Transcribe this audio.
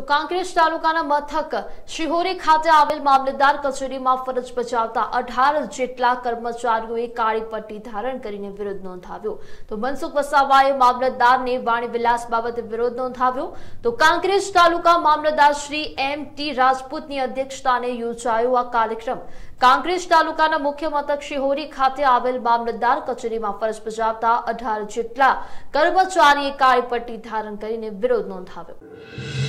તો કાંકરેજ તાલુકાના મથક શિહોરી ખાતે આવેલ મામલતદાર કચેરીમાં ફરજ બજાવતા અઢાર જેટલા કર્મચારીઓએ કાળી પટ્ટી ધારણ કરીને વિરોધ નોંધાવ્યો તો મનસુખ વસાવાએ મામલતદારને વાણીવિલાસ બાબતે વિરોધ નોંધાવ્યો તો કાંકરેજ તાલુકા મામલતદાર શ્રી એમ ટી રાજપૂતની અધ્યક્ષતાને યોજાયો આ કાર્યક્રમ કાંકરેજ તાલુકાના મુખ્ય મથક શિહોરી ખાતે આવેલ મામલતદાર કચેરીમાં ફરજ બજાવતા અઢાર જેટલા કર્મચારીએ કાળી પટ્ટી ધારણ કરીને વિરોધ નોંધાવ્યો